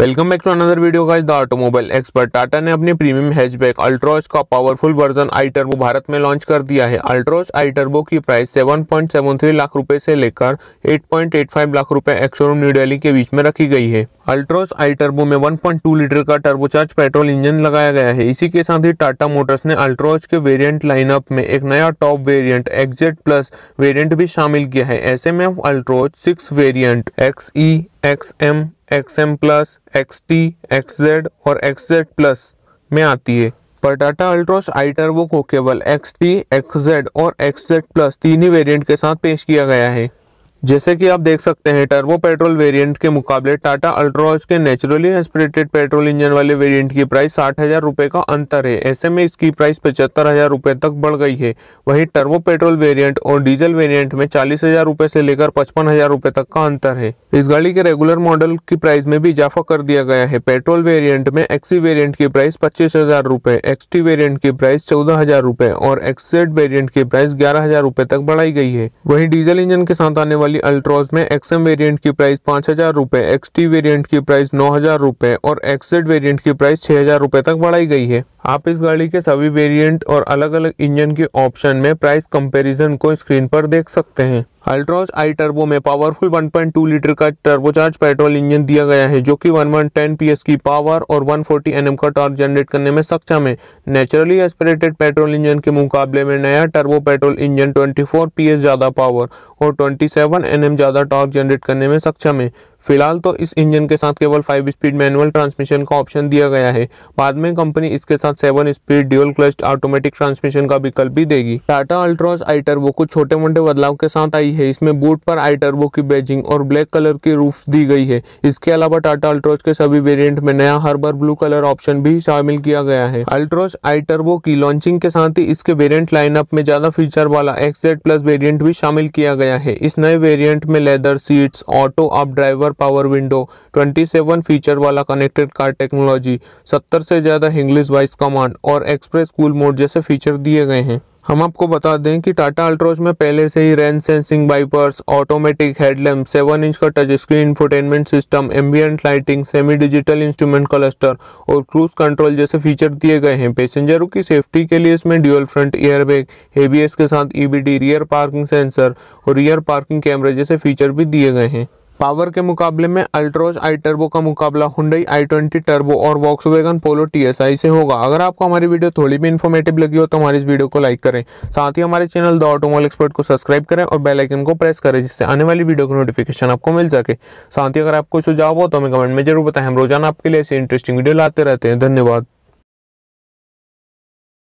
welcome back to another video का the automobile expert Tata ने अपने प्रीमियम हैचबैक अल्ट्रोस का powerful version I turbo Bharat में लॉन्च कर दिया है अल्ट्रोस आई टर्बो की प्राइस 7.73 लाख रुपए से लेकर 8.85 लाख रुपए एक्सोरूम न्यू डेली के बीच में रखी गई है अल्ट्रोस आई टर्बो में वन लीटर का टर्बोचार्ज पेट्रोल इंजन लगाया गया है इसी के साथ ही टाटा मोटर्स ने अल्ट्रोस के वेरियंट लाइनअप में एक नया top variant X Z plus variant भी शामिल किया है ऐसे में Altroz six variant X E X M X M plus X T X Z और एक्स जेड प्लस में आती है पर टाटा अल्ट्रोस आई टर्बो को केवल एक्स टी एक्स जेड और एक्स जेड प्लस तीन ही वेरियंट के साथ पेश किया गया है जैसे कि आप देख सकते हैं टर्बो पेट्रोल वेरिएंट के मुकाबले टाटा अल्ट्रोज के नेचुरली एस्पिरेटेड पेट्रोल इंजन वाले वेरिएंट की प्राइस साठ हजार रुपये का अंतर है ऐसे में इसकी प्राइस पचहत्तर हजार रुपये तक बढ़ गई है वहीं टर्बो पेट्रोल वेरिएंट और डीजल वेरिएंट में चालीस हजार रुपये से लेकर पचपन हजार तक का अंतर है इस गाड़ी के रेगुलर मॉडल की प्राइस में भी इजाफा कर दिया गया है पेट्रोल वेरियंट में एक्सी वेरियंट की प्राइस पच्चीस हजार रूपए एक्सटी वेरियंट की प्राइस चौदह हजार और एक्सेड वेरियंट की प्राइस ग्यारह हजार तक बढ़ाई गई है वहीं डीजल इंजन के साथ आने वाली वाली अल्ट्रोज में एक्सएम वेरिएंट की प्राइस पाँच हज़ार रुपये एक्सटी वेरियंट की प्राइस नौ हज़ार रुपये और जेड वेरियंट की प्राइस छः हज़ार रुपये तक बढ़ाई गई है आप इस गाड़ी के सभी वेरिएंट और अलग अलग इंजन के ऑप्शन में प्राइस कंपैरिजन को स्क्रीन पर देख सकते हैं अल्ट्रॉस आई टर्बो में पावरफुल 1.2 लीटर का टर्बोचार्ज पेट्रोल इंजन दिया गया है जो कि 1110 पीएस की पावर और 140 एनएम का टॉर्क जनरेट करने में सक्षम है नेचुरली एस्पिरेटेड पेट्रोल इंजन के मुकाबले में नया टर्बो पेट्रोल इंजन 24 पीएस ज़्यादा पावर और 27 एनएम ज़्यादा टॉर्क जनरेट करने में सक्षम है फिलहाल तो इस इंजन के साथ केवल फाइव स्पीड मैनुअल ट्रांसमिशन का ऑप्शन दिया गया है बाद में कंपनी इसके साथ seven speed dual clutch automatic transmission का विकल्प भी देगी टाटा अल्ट्रोस आई टर्बो कुछ छोटे मोटे बदलाव के साथ आई है इसमें बूट पर आई टर्बो की बेजिंग और ब्लैक कलर की रूफ दी गई है इसके अलावा टाटा अल्ट्रोज के सभी वेरियंट में नया हर्बर ब्लू कलर ऑप्शन भी शामिल किया गया है अल्ट्रोज आई टर्बो की लॉन्चिंग के साथ ही इसके वेरियंट लाइनअप में ज्यादा फीचर वाला एक्सेड प्लस वेरियंट भी शामिल किया गया है इस नए वेरियंट में leather seat auto up driver power window 27 feature वाला कनेक्टेड कार टेक्नोलॉजी 70 से ज़्यादा इंग्लिश वाइस कमांड और एक्सप्रेस कूल मोड जैसे फीचर दिए गए हैं हम आपको बता दें कि टाटा अल्ट्रोज में पहले से ही rain sensing wipers automatic headlamp seven inch का touch screen infotainment system ambient lighting semi digital instrument cluster और क्रूज कंट्रोल जैसे फीचर दिए गए हैं पैसेंजरों की सेफ्टी के लिए इसमें ड्यूअल फ्रंट एयरबैग एबीएस के साथ ई रियर पार्किंग सेंसर और रियर पार्किंग कैमरे जैसे फीचर भी दिए गए हैं पावर के मुकाबले में अल्ट्रोज आई टर्बो का मुकाबला हुडई आई ट्वेंटी टर्बो और वॉक्स वेगन पोलो टी से होगा अगर आपको हमारी वीडियो थोड़ी भी इन्फॉर्मेटिव लगी हो तो हमारी इस वीडियो को लाइक करें साथ ही हमारे चैनल द ऑटोमोल एक्सपर्ट को सब्सक्राइब करें और बेलाइकन को प्रेस करें जिससे आने वाली वीडियो की नोटिफिकेशन आपको मिल सके साथ ही अगर आपको सुझाव हो तो हमें कमेंट में जरूर बताएं हम रोजाना आपके लिए ऐसे इंटरेस्टिंग वीडियो लाते रहते हैं धन्यवाद